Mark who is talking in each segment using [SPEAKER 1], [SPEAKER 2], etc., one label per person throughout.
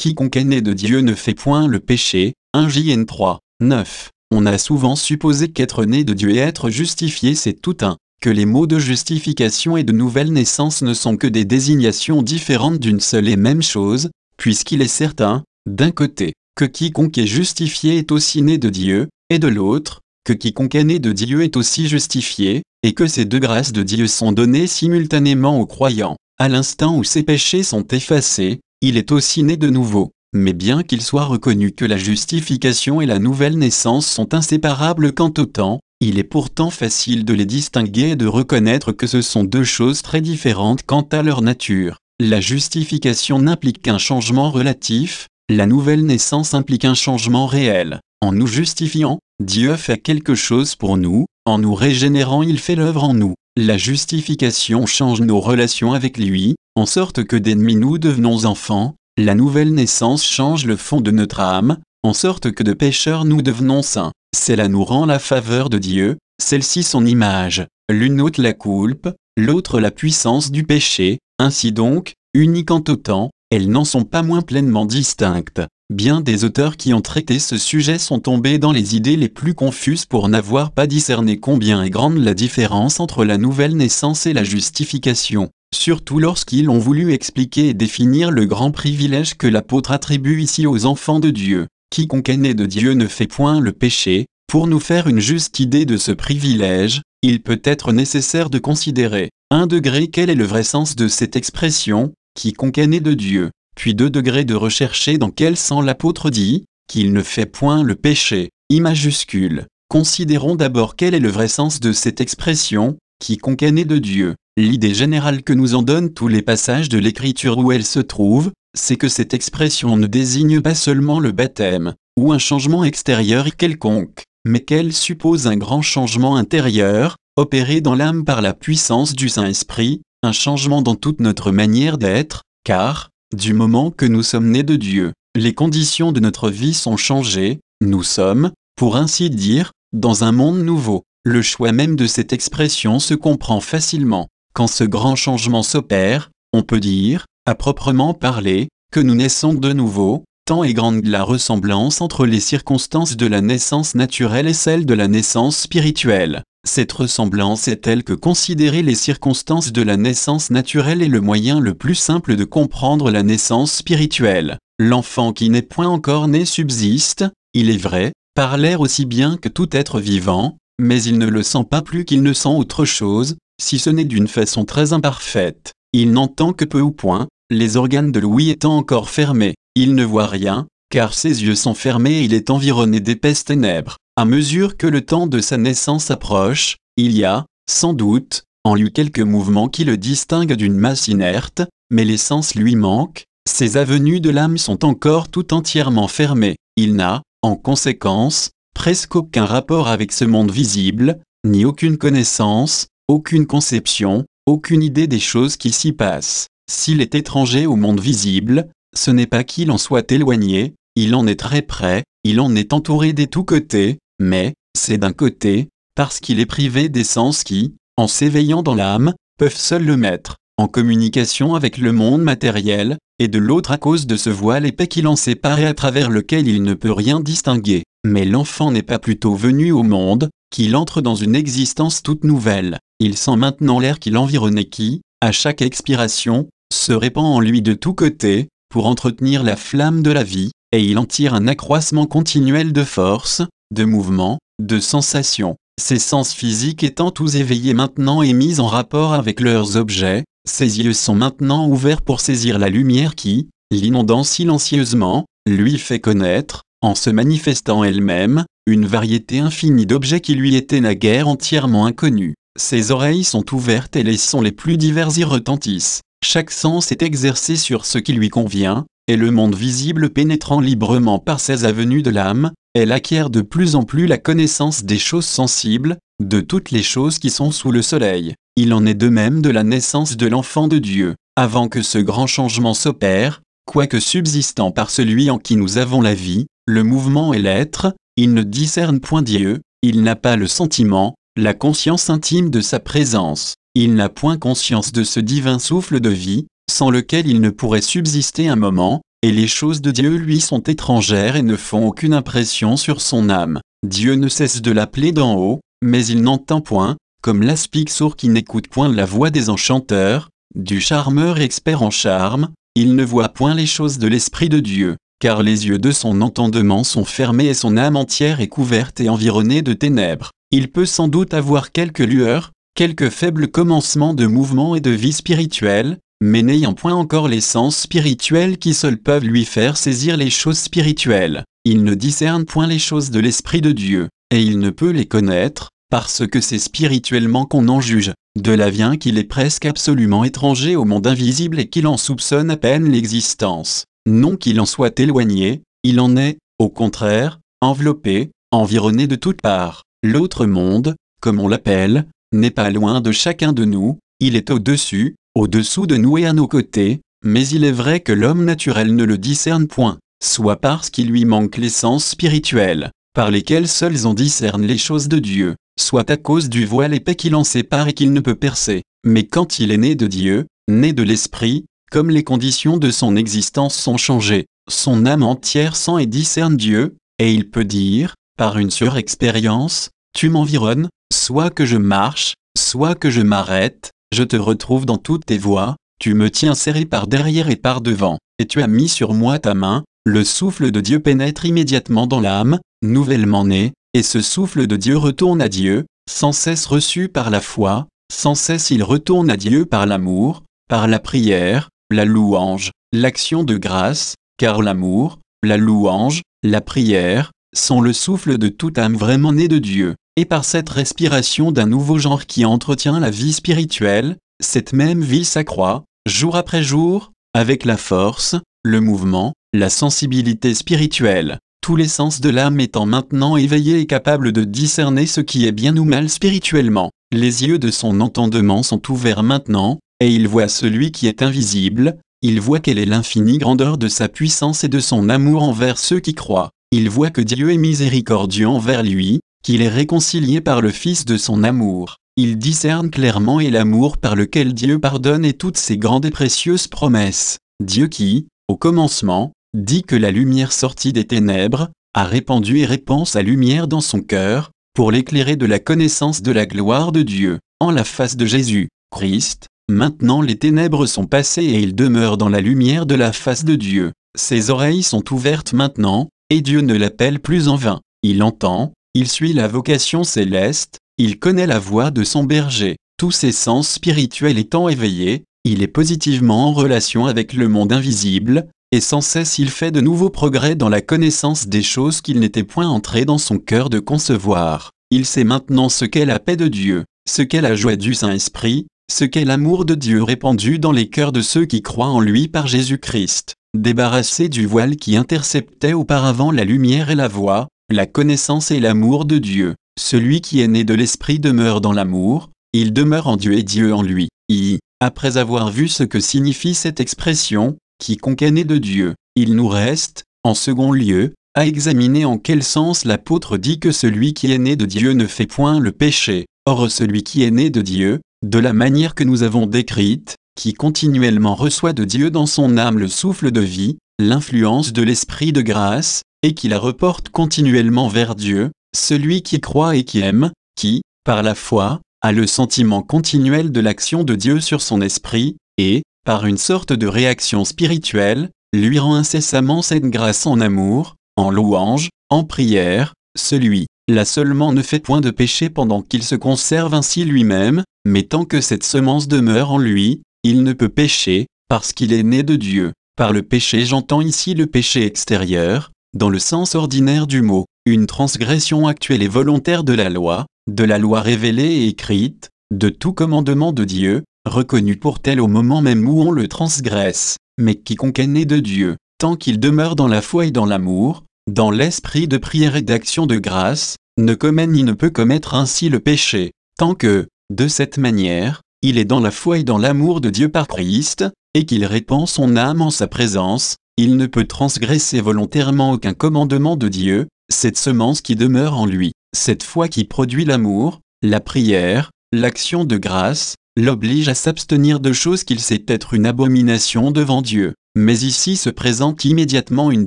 [SPEAKER 1] Quiconque est né de Dieu ne fait point le péché. 1 JN 3, 9. On a souvent supposé qu'être né de Dieu et être justifié c'est tout un, que les mots de justification et de nouvelle naissance ne sont que des désignations différentes d'une seule et même chose, puisqu'il est certain, d'un côté, que quiconque est justifié est aussi né de Dieu, et de l'autre, que quiconque est né de Dieu est aussi justifié, et que ces deux grâces de Dieu sont données simultanément aux croyants. À l'instant où ces péchés sont effacés, il est aussi né de nouveau. Mais bien qu'il soit reconnu que la justification et la nouvelle naissance sont inséparables quant au temps, il est pourtant facile de les distinguer et de reconnaître que ce sont deux choses très différentes quant à leur nature. La justification n'implique qu'un changement relatif, la nouvelle naissance implique un changement réel. En nous justifiant, Dieu fait quelque chose pour nous, en nous régénérant il fait l'œuvre en nous. La justification change nos relations avec lui, en sorte que d'ennemis nous devenons enfants, la nouvelle naissance change le fond de notre âme, en sorte que de pécheurs nous devenons saints. Cela nous rend la faveur de Dieu, celle-ci son image, l'une ôte la culpe, l'autre la puissance du péché, ainsi donc, unique en tout temps, elles n'en sont pas moins pleinement distinctes. Bien des auteurs qui ont traité ce sujet sont tombés dans les idées les plus confuses pour n'avoir pas discerné combien est grande la différence entre la nouvelle naissance et la justification, surtout lorsqu'ils ont voulu expliquer et définir le grand privilège que l'apôtre attribue ici aux enfants de Dieu. Quiconque est né de Dieu ne fait point le péché, pour nous faire une juste idée de ce privilège, il peut être nécessaire de considérer, un degré quel est le vrai sens de cette expression, quiconque est né de Dieu puis deux degrés de rechercher dans quel sens l'apôtre dit qu'il ne fait point le péché, I majuscule. Considérons d'abord quel est le vrai sens de cette expression, quiconque est né de Dieu. L'idée générale que nous en donnent tous les passages de l'Écriture où elle se trouve, c'est que cette expression ne désigne pas seulement le baptême, ou un changement extérieur quelconque, mais qu'elle suppose un grand changement intérieur, opéré dans l'âme par la puissance du Saint-Esprit, un changement dans toute notre manière d'être, car, du moment que nous sommes nés de Dieu, les conditions de notre vie sont changées, nous sommes, pour ainsi dire, dans un monde nouveau. Le choix même de cette expression se comprend facilement. Quand ce grand changement s'opère, on peut dire, à proprement parler, que nous naissons de nouveau, tant est grande la ressemblance entre les circonstances de la naissance naturelle et celle de la naissance spirituelle. Cette ressemblance est telle que considérer les circonstances de la naissance naturelle est le moyen le plus simple de comprendre la naissance spirituelle. L'enfant qui n'est point encore né subsiste, il est vrai, par l'air aussi bien que tout être vivant, mais il ne le sent pas plus qu'il ne sent autre chose, si ce n'est d'une façon très imparfaite. Il n'entend que peu ou point, les organes de l'ouïe étant encore fermés. Il ne voit rien, car ses yeux sont fermés et il est environné d'épaisses ténèbres à mesure que le temps de sa naissance approche, il y a, sans doute, en lui quelques mouvements qui le distinguent d'une masse inerte, mais l'essence lui manque, ses avenues de l'âme sont encore tout entièrement fermées, il n'a, en conséquence, presque aucun rapport avec ce monde visible, ni aucune connaissance, aucune conception, aucune idée des choses qui s'y passent. S'il est étranger au monde visible, ce n'est pas qu'il en soit éloigné, il en est très près, il en est entouré des tous côtés, mais c'est d'un côté, parce qu'il est privé des sens qui, en s'éveillant dans l'âme, peuvent seuls le mettre en communication avec le monde matériel, et de l'autre à cause de ce voile épais qui l'en sépare et à travers lequel il ne peut rien distinguer. Mais l'enfant n'est pas plutôt venu au monde, qu'il entre dans une existence toute nouvelle. Il sent maintenant l'air qui l'environne et qui, à chaque expiration, se répand en lui de tous côtés, pour entretenir la flamme de la vie, et il en tire un accroissement continuel de force, de mouvements, de sensations. Ses sens physiques étant tous éveillés maintenant et mis en rapport avec leurs objets, ses yeux sont maintenant ouverts pour saisir la lumière qui, l'inondant silencieusement, lui fait connaître, en se manifestant elle-même, une variété infinie d'objets qui lui étaient naguère entièrement inconnus. Ses oreilles sont ouvertes et les sons les plus divers y retentissent. Chaque sens est exercé sur ce qui lui convient, et le monde visible pénétrant librement par ses avenues de l'âme, elle acquiert de plus en plus la connaissance des choses sensibles, de toutes les choses qui sont sous le soleil. Il en est de même de la naissance de l'enfant de Dieu. Avant que ce grand changement s'opère, quoique subsistant par celui en qui nous avons la vie, le mouvement et l'être, il ne discerne point Dieu, il n'a pas le sentiment, la conscience intime de sa présence, il n'a point conscience de ce divin souffle de vie, sans lequel il ne pourrait subsister un moment, et les choses de Dieu lui sont étrangères et ne font aucune impression sur son âme. Dieu ne cesse de l'appeler d'en haut, mais il n'entend point, comme l'aspic sourd qui n'écoute point la voix des enchanteurs, du charmeur expert en charme, il ne voit point les choses de l'Esprit de Dieu, car les yeux de son entendement sont fermés et son âme entière est couverte et environnée de ténèbres. Il peut sans doute avoir quelques lueurs, quelques faibles commencements de mouvement et de vie spirituelle, mais n'ayant point encore les sens spirituels qui seuls peuvent lui faire saisir les choses spirituelles. Il ne discerne point les choses de l'Esprit de Dieu, et il ne peut les connaître, parce que c'est spirituellement qu'on en juge. De là vient qu'il est presque absolument étranger au monde invisible et qu'il en soupçonne à peine l'existence. Non qu'il en soit éloigné, il en est, au contraire, enveloppé, environné de toutes parts. L'autre monde, comme on l'appelle, n'est pas loin de chacun de nous, il est au-dessus, au-dessous de nous et à nos côtés, mais il est vrai que l'homme naturel ne le discerne point, soit parce qu'il lui manque l'essence spirituelle, par lesquels seuls on discerne les choses de Dieu, soit à cause du voile épais qui l'en sépare et qu'il ne peut percer. Mais quand il est né de Dieu, né de l'Esprit, comme les conditions de son existence sont changées, son âme entière sent et discerne Dieu, et il peut dire, par une surexpérience, tu m'environnes, soit que je marche, soit que je m'arrête, je te retrouve dans toutes tes voies, tu me tiens serré par derrière et par devant, et tu as mis sur moi ta main, le souffle de Dieu pénètre immédiatement dans l'âme, nouvellement née, et ce souffle de Dieu retourne à Dieu, sans cesse reçu par la foi, sans cesse il retourne à Dieu par l'amour, par la prière, la louange, l'action de grâce, car l'amour, la louange, la prière, sont le souffle de toute âme vraiment née de Dieu et par cette respiration d'un nouveau genre qui entretient la vie spirituelle, cette même vie s'accroît, jour après jour, avec la force, le mouvement, la sensibilité spirituelle, tous les sens de l'âme étant maintenant éveillés et capables de discerner ce qui est bien ou mal spirituellement. Les yeux de son entendement sont ouverts maintenant, et il voit celui qui est invisible, il voit quelle est l'infinie grandeur de sa puissance et de son amour envers ceux qui croient. Il voit que Dieu est miséricordieux envers lui, qu'il est réconcilié par le Fils de son amour. Il discerne clairement et l'amour par lequel Dieu pardonne et toutes ses grandes et précieuses promesses. Dieu qui, au commencement, dit que la lumière sortie des ténèbres, a répandu et répand sa lumière dans son cœur, pour l'éclairer de la connaissance de la gloire de Dieu, en la face de Jésus, Christ. Maintenant les ténèbres sont passées et il demeure dans la lumière de la face de Dieu. Ses oreilles sont ouvertes maintenant, et Dieu ne l'appelle plus en vain. Il entend, il suit la vocation céleste, il connaît la voix de son berger. Tous ses sens spirituels étant éveillés, il est positivement en relation avec le monde invisible, et sans cesse il fait de nouveaux progrès dans la connaissance des choses qu'il n'était point entré dans son cœur de concevoir. Il sait maintenant ce qu'est la paix de Dieu, ce qu'est la joie du Saint-Esprit, ce qu'est l'amour de Dieu répandu dans les cœurs de ceux qui croient en lui par Jésus-Christ. Débarrassé du voile qui interceptait auparavant la lumière et la voix, la connaissance et l'amour de Dieu. Celui qui est né de l'Esprit demeure dans l'amour, il demeure en Dieu et Dieu en lui. I. Après avoir vu ce que signifie cette expression, quiconque est né de Dieu, il nous reste, en second lieu, à examiner en quel sens l'apôtre dit que celui qui est né de Dieu ne fait point le péché. Or celui qui est né de Dieu, de la manière que nous avons décrite, qui continuellement reçoit de Dieu dans son âme le souffle de vie, l'influence de l'Esprit de grâce, et qui la reporte continuellement vers Dieu, celui qui croit et qui aime, qui, par la foi, a le sentiment continuel de l'action de Dieu sur son esprit, et, par une sorte de réaction spirituelle, lui rend incessamment cette grâce en amour, en louange, en prière, celui, là seulement ne fait point de péché pendant qu'il se conserve ainsi lui-même, mais tant que cette semence demeure en lui, il ne peut pécher, parce qu'il est né de Dieu. Par le péché j'entends ici le péché extérieur, dans le sens ordinaire du mot, une transgression actuelle et volontaire de la loi, de la loi révélée et écrite, de tout commandement de Dieu, reconnu pour tel au moment même où on le transgresse, mais quiconque est né de Dieu, tant qu'il demeure dans la foi et dans l'amour, dans l'esprit de prière et d'action de grâce, ne commet ni ne peut commettre ainsi le péché, tant que, de cette manière, il est dans la foi et dans l'amour de Dieu par Christ, et qu'il répand son âme en sa présence, il ne peut transgresser volontairement aucun commandement de Dieu, cette semence qui demeure en lui, cette foi qui produit l'amour, la prière, l'action de grâce, l'oblige à s'abstenir de choses qu'il sait être une abomination devant Dieu. Mais ici se présente immédiatement une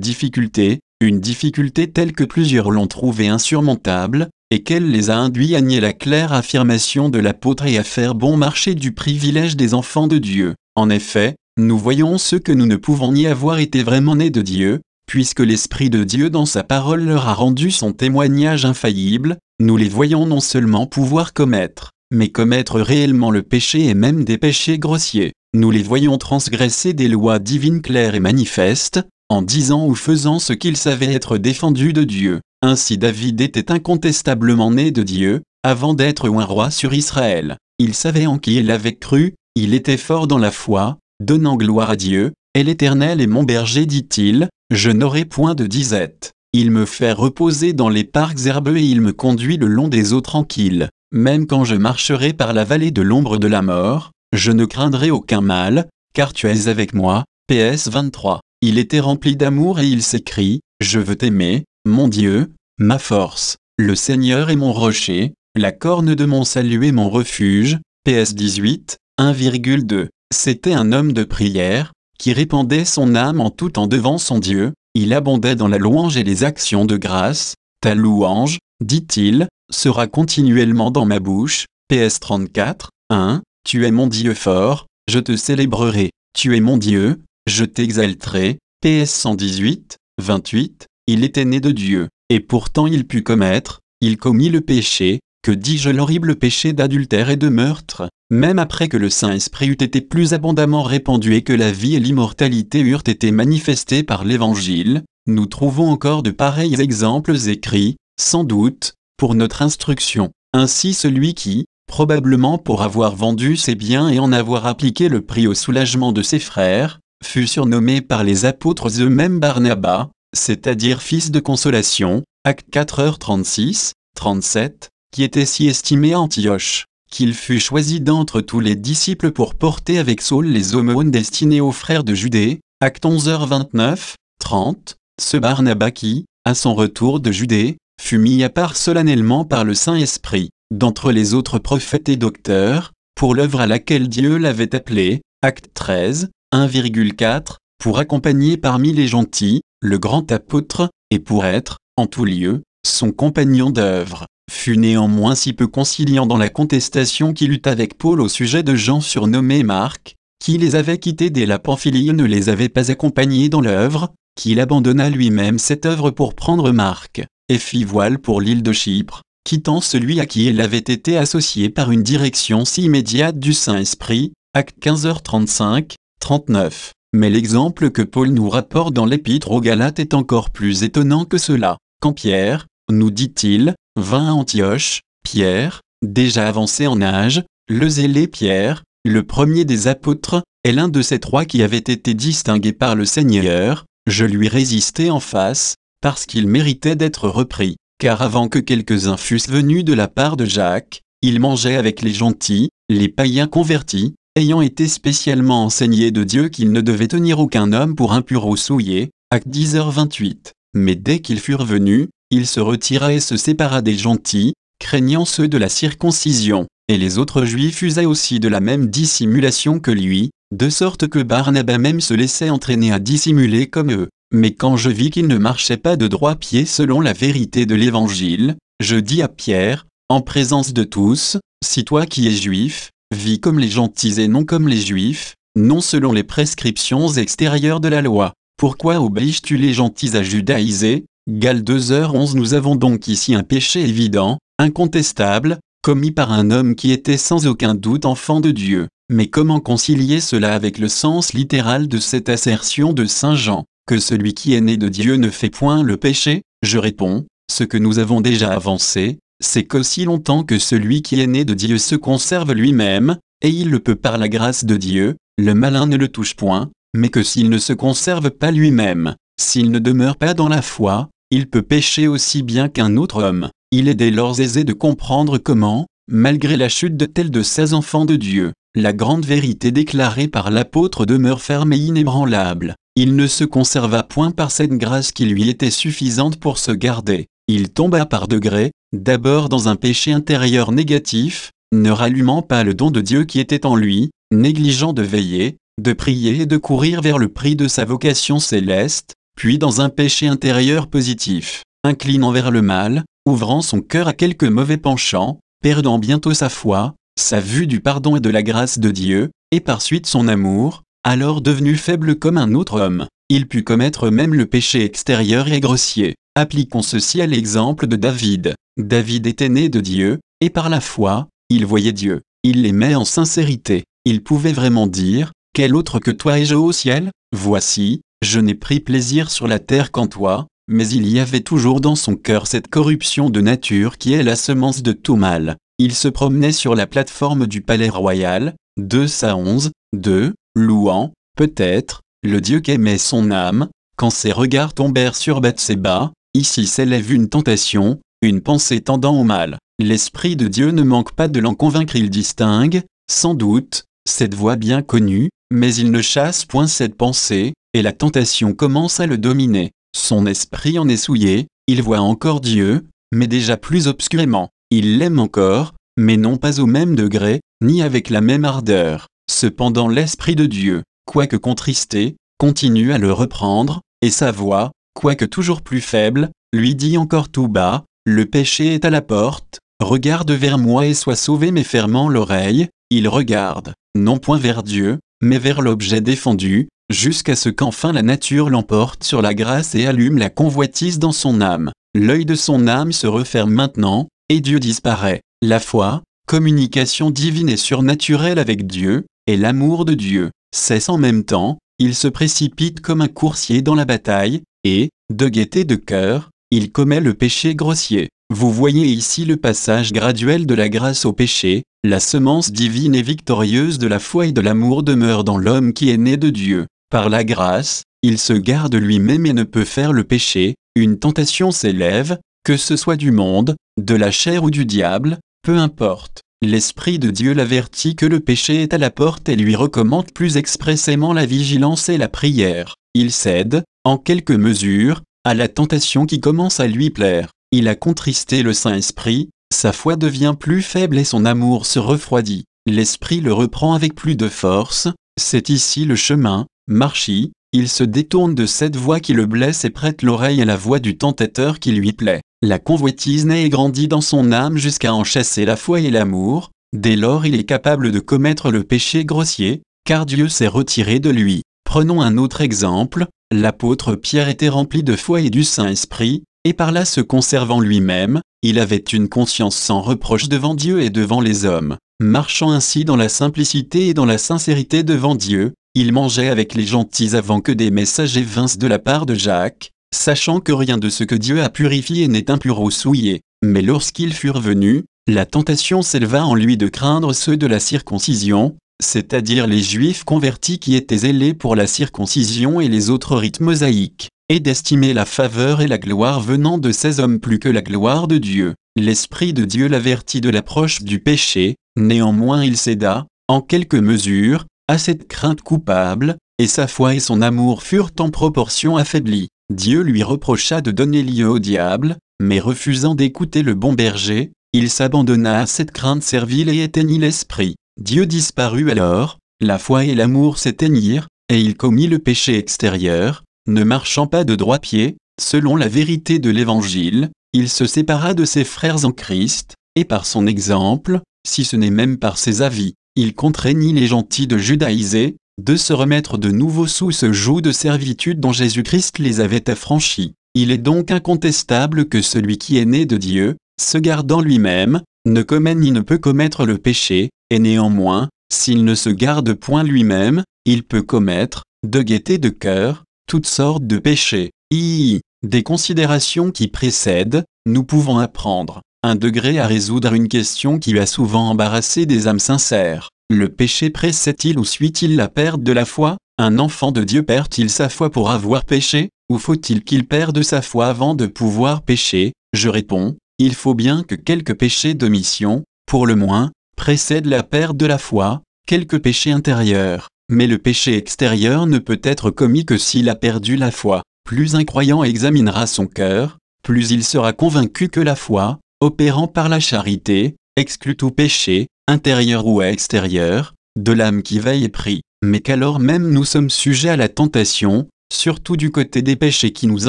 [SPEAKER 1] difficulté, une difficulté telle que plusieurs l'ont trouvée insurmontable, et qu'elle les a induits à nier la claire affirmation de l'apôtre et à faire bon marché du privilège des enfants de Dieu. En effet, nous voyons ce que nous ne pouvons ni avoir été vraiment nés de Dieu, puisque l'Esprit de Dieu dans sa parole leur a rendu son témoignage infaillible, nous les voyons non seulement pouvoir commettre, mais commettre réellement le péché et même des péchés grossiers. Nous les voyons transgresser des lois divines claires et manifestes, en disant ou faisant ce qu'ils savaient être défendu de Dieu. Ainsi David était incontestablement né de Dieu, avant d'être un roi sur Israël. Il savait en qui il avait cru, il était fort dans la foi, donnant gloire à Dieu, et l'Éternel est mon berger, dit-il, je n'aurai point de disette. Il me fait reposer dans les parcs herbeux et il me conduit le long des eaux tranquilles. Même quand je marcherai par la vallée de l'ombre de la mort, je ne craindrai aucun mal, car tu es avec moi. PS 23. Il était rempli d'amour et il s'écrit, Je veux t'aimer, mon Dieu, ma force. Le Seigneur est mon rocher, la corne de mon salut est mon refuge. PS 18. 1,2 C'était un homme de prière, qui répandait son âme en tout en devant son Dieu, il abondait dans la louange et les actions de grâce, ta louange, dit-il, sera continuellement dans ma bouche, PS 34, 1, Tu es mon Dieu fort, je te célébrerai, tu es mon Dieu, je t'exalterai, PS 118, 28, il était né de Dieu, et pourtant il put commettre, il commit le péché, que dis-je l'horrible péché d'adultère et de meurtre, même après que le Saint-Esprit eût été plus abondamment répandu et que la vie et l'immortalité eurent été manifestées par l'Évangile, nous trouvons encore de pareils exemples écrits, sans doute, pour notre instruction. Ainsi celui qui, probablement pour avoir vendu ses biens et en avoir appliqué le prix au soulagement de ses frères, fut surnommé par les apôtres eux-mêmes Barnabas, c'est-à-dire fils de consolation, acte 4h36, 37, qui était si estimé Antioche, qu'il fut choisi d'entre tous les disciples pour porter avec Saul les aumônes destinées aux frères de Judée, acte 11h29, 30, ce Barnabas qui, à son retour de Judée, fut mis à part solennellement par le Saint-Esprit, d'entre les autres prophètes et docteurs, pour l'œuvre à laquelle Dieu l'avait appelé, acte 13, 1,4, pour accompagner parmi les gentils, le grand apôtre, et pour être, en tout lieu, son compagnon d'œuvre fut néanmoins si peu conciliant dans la contestation qu'il eut avec Paul au sujet de Jean surnommé Marc, qui les avait quittés dès la Pamphylie ne les avait pas accompagnés dans l'œuvre, qu'il abandonna lui-même cette œuvre pour prendre Marc, et fit voile pour l'île de Chypre, quittant celui à qui il avait été associé par une direction si immédiate du Saint-Esprit, acte 15h35, 39. Mais l'exemple que Paul nous rapporte dans l'épître aux Galates est encore plus étonnant que cela. Quand Pierre, nous dit-il, vint à Antioche, Pierre, déjà avancé en âge, le zélé Pierre, le premier des apôtres, est l'un de ces trois qui avaient été distingués par le Seigneur, je lui résistai en face, parce qu'il méritait d'être repris, car avant que quelques-uns fussent venus de la part de Jacques, il mangeait avec les gentils, les païens convertis, ayant été spécialement enseigné de Dieu qu'il ne devait tenir aucun homme pour impur ou souillé, acte 10h28. Mais dès qu'ils furent venus, il se retira et se sépara des gentils, craignant ceux de la circoncision, et les autres juifs usaient aussi de la même dissimulation que lui, de sorte que Barnabas même se laissait entraîner à dissimuler comme eux. Mais quand je vis qu'il ne marchait pas de droit pied selon la vérité de l'Évangile, je dis à Pierre, en présence de tous, si toi qui es juif, vis comme les gentils et non comme les juifs, non selon les prescriptions extérieures de la loi, pourquoi obliges-tu les gentils à judaïser, Gal 2h11 Nous avons donc ici un péché évident, incontestable, commis par un homme qui était sans aucun doute enfant de Dieu. Mais comment concilier cela avec le sens littéral de cette assertion de Saint Jean Que celui qui est né de Dieu ne fait point le péché Je réponds, ce que nous avons déjà avancé, c'est qu'aussi longtemps que celui qui est né de Dieu se conserve lui-même, et il le peut par la grâce de Dieu, le malin ne le touche point, mais que s'il ne se conserve pas lui-même, s'il ne demeure pas dans la foi, il peut pécher aussi bien qu'un autre homme. Il est dès lors aisé de comprendre comment, malgré la chute de tel de ses enfants de Dieu, la grande vérité déclarée par l'apôtre demeure ferme et inébranlable. Il ne se conserva point par cette grâce qui lui était suffisante pour se garder. Il tomba par degrés, d'abord dans un péché intérieur négatif, ne rallumant pas le don de Dieu qui était en lui, négligeant de veiller, de prier et de courir vers le prix de sa vocation céleste, puis dans un péché intérieur positif, inclinant vers le mal, ouvrant son cœur à quelques mauvais penchants, perdant bientôt sa foi, sa vue du pardon et de la grâce de Dieu, et par suite son amour, alors devenu faible comme un autre homme, il put commettre même le péché extérieur et grossier. Appliquons ceci à l'exemple de David. David était né de Dieu, et par la foi, il voyait Dieu, il l'aimait en sincérité, il pouvait vraiment dire, quel autre que toi ai-je au ciel Voici, je n'ai pris plaisir sur la terre qu'en toi, mais il y avait toujours dans son cœur cette corruption de nature qui est la semence de tout mal. Il se promenait sur la plateforme du palais royal, 2 à 11, 2, louant, peut-être, le dieu qu'aimait son âme, quand ses regards tombèrent sur Bathséba, ici s'élève une tentation, une pensée tendant au mal. L'Esprit de Dieu ne manque pas de l'en convaincre, il distingue, sans doute, cette voix bien connue, mais il ne chasse point cette pensée, et la tentation commence à le dominer. Son esprit en est souillé, il voit encore Dieu, mais déjà plus obscurément. Il l'aime encore, mais non pas au même degré, ni avec la même ardeur. Cependant l'Esprit de Dieu, quoique contristé, continue à le reprendre, et sa voix, quoique toujours plus faible, lui dit encore tout bas, Le péché est à la porte, regarde vers moi et sois sauvé mais fermant l'oreille, il regarde, non point vers Dieu, mais vers l'objet défendu, jusqu'à ce qu'enfin la nature l'emporte sur la grâce et allume la convoitise dans son âme. L'œil de son âme se referme maintenant, et Dieu disparaît. La foi, communication divine et surnaturelle avec Dieu, et l'amour de Dieu, cesse en même temps, il se précipite comme un coursier dans la bataille, et, de gaieté de cœur, il commet le péché grossier. Vous voyez ici le passage graduel de la grâce au péché, la semence divine et victorieuse de la foi et de l'amour demeure dans l'homme qui est né de Dieu. Par la grâce, il se garde lui-même et ne peut faire le péché, une tentation s'élève, que ce soit du monde, de la chair ou du diable, peu importe. L'Esprit de Dieu l'avertit que le péché est à la porte et lui recommande plus expressément la vigilance et la prière. Il cède, en quelque mesure, à la tentation qui commence à lui plaire. Il a contristé le Saint-Esprit, sa foi devient plus faible et son amour se refroidit. L'Esprit le reprend avec plus de force, c'est ici le chemin, Marchi, il se détourne de cette voix qui le blesse et prête l'oreille à la voix du tentateur qui lui plaît. La convoitise naît et grandit dans son âme jusqu'à en chasser la foi et l'amour, dès lors il est capable de commettre le péché grossier, car Dieu s'est retiré de lui. Prenons un autre exemple, l'apôtre Pierre était rempli de foi et du Saint-Esprit, et par là se conservant lui-même, il avait une conscience sans reproche devant Dieu et devant les hommes, marchant ainsi dans la simplicité et dans la sincérité devant Dieu, il mangeait avec les gentils avant que des messagers vinssent de la part de Jacques, sachant que rien de ce que Dieu a purifié n'est impur ou souillé. Mais lorsqu'ils furent venus, la tentation s'éleva en lui de craindre ceux de la circoncision, c'est-à-dire les juifs convertis qui étaient zélés pour la circoncision et les autres rites mosaïques, et d'estimer la faveur et la gloire venant de ces hommes plus que la gloire de Dieu. L'Esprit de Dieu l'avertit de l'approche du péché, néanmoins il céda, en quelque mesure, à cette crainte coupable, et sa foi et son amour furent en proportion affaiblis. Dieu lui reprocha de donner lieu au diable, mais refusant d'écouter le bon berger, il s'abandonna à cette crainte servile et éteignit l'esprit. Dieu disparut alors, la foi et l'amour s'éteignirent, et il commit le péché extérieur, ne marchant pas de droit pied, selon la vérité de l'Évangile, il se sépara de ses frères en Christ, et par son exemple, si ce n'est même par ses avis, il contraignit les gentils de judaïser, de se remettre de nouveau sous ce joug de servitude dont Jésus-Christ les avait affranchis. Il est donc incontestable que celui qui est né de Dieu, se gardant lui-même, ne commet ni ne peut commettre le péché, et néanmoins, s'il ne se garde point lui-même, il peut commettre, de gaieté de cœur, toutes sortes de péchés. I. Des considérations qui précèdent, nous pouvons apprendre un degré à résoudre une question qui a souvent embarrassé des âmes sincères. Le péché précède-t-il ou suit-il la perte de la foi Un enfant de Dieu perd-il sa foi pour avoir péché Ou faut-il qu'il perde sa foi avant de pouvoir pécher Je réponds, il faut bien que quelques péchés d'omission, pour le moins, précèdent la perte de la foi, quelques péchés intérieurs. Mais le péché extérieur ne peut être commis que s'il a perdu la foi. Plus un croyant examinera son cœur, plus il sera convaincu que la foi, opérant par la charité, exclut tout péché, intérieur ou extérieur, de l'âme qui veille et prie, mais qu'alors même nous sommes sujets à la tentation, surtout du côté des péchés qui nous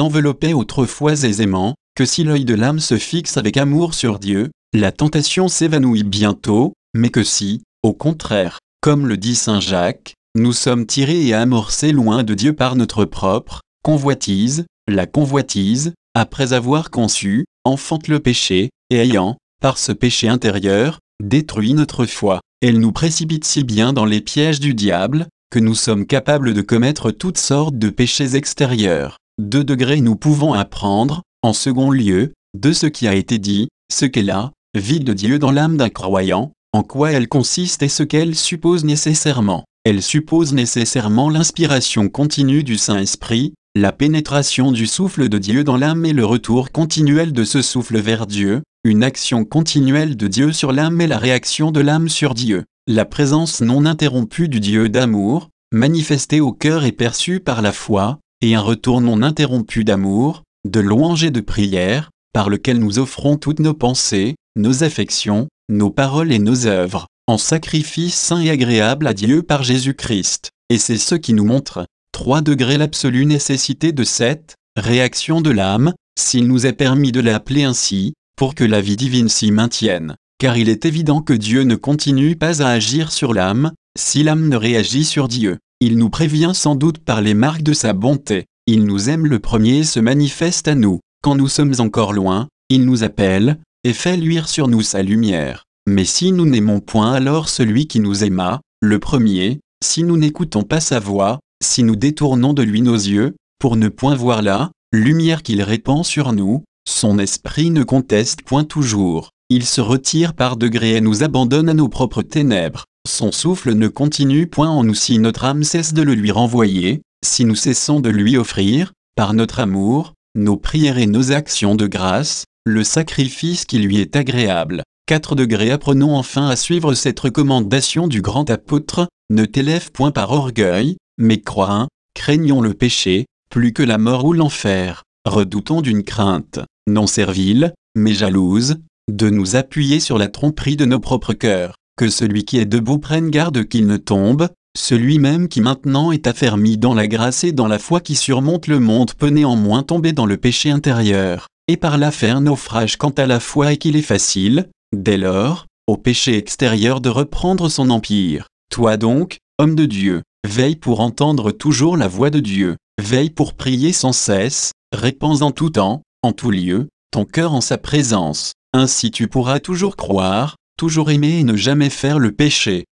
[SPEAKER 1] enveloppaient autrefois aisément, que si l'œil de l'âme se fixe avec amour sur Dieu, la tentation s'évanouit bientôt, mais que si, au contraire, comme le dit Saint Jacques, nous sommes tirés et amorcés loin de Dieu par notre propre convoitise, la convoitise, après avoir conçu, enfante le péché, et ayant, par ce péché intérieur, détruit notre foi, elle nous précipite si bien dans les pièges du diable, que nous sommes capables de commettre toutes sortes de péchés extérieurs. Deux degrés nous pouvons apprendre, en second lieu, de ce qui a été dit, ce qu'est la vie de Dieu dans l'âme d'un croyant, en quoi elle consiste et ce qu'elle suppose nécessairement. Elle suppose nécessairement l'inspiration continue du Saint-Esprit, la pénétration du souffle de Dieu dans l'âme et le retour continuel de ce souffle vers Dieu, une action continuelle de Dieu sur l'âme est la réaction de l'âme sur Dieu. La présence non interrompue du Dieu d'amour, manifestée au cœur et perçue par la foi, et un retour non interrompu d'amour, de louange et de prière, par lequel nous offrons toutes nos pensées, nos affections, nos paroles et nos œuvres, en sacrifice saint et agréable à Dieu par Jésus-Christ. Et c'est ce qui nous montre 3 degrés l'absolue nécessité de cette réaction de l'âme, s'il nous est permis de l'appeler ainsi, pour que la vie divine s'y maintienne, car il est évident que Dieu ne continue pas à agir sur l'âme, si l'âme ne réagit sur Dieu. Il nous prévient sans doute par les marques de sa bonté, il nous aime le premier et se manifeste à nous, quand nous sommes encore loin, il nous appelle, et fait luire sur nous sa lumière. Mais si nous n'aimons point alors celui qui nous aima, le premier, si nous n'écoutons pas sa voix, si nous détournons de lui nos yeux, pour ne point voir la lumière qu'il répand sur nous, son esprit ne conteste point toujours, il se retire par degrés et nous abandonne à nos propres ténèbres. Son souffle ne continue point en nous si notre âme cesse de le lui renvoyer, si nous cessons de lui offrir, par notre amour, nos prières et nos actions de grâce, le sacrifice qui lui est agréable. Quatre degrés Apprenons enfin à suivre cette recommandation du grand apôtre, ne t'élève point par orgueil, mais crois, craignons le péché, plus que la mort ou l'enfer, redoutons d'une crainte non servile, mais jalouse, de nous appuyer sur la tromperie de nos propres cœurs. Que celui qui est debout prenne garde qu'il ne tombe, celui même qui maintenant est affermi dans la grâce et dans la foi qui surmonte le monde peut néanmoins tomber dans le péché intérieur, et par là faire naufrage quant à la foi et qu'il est facile, dès lors, au péché extérieur de reprendre son empire. Toi donc, homme de Dieu, veille pour entendre toujours la voix de Dieu, veille pour prier sans cesse, répands en tout temps, en tout lieu, ton cœur en sa présence. Ainsi tu pourras toujours croire, toujours aimer et ne jamais faire le péché.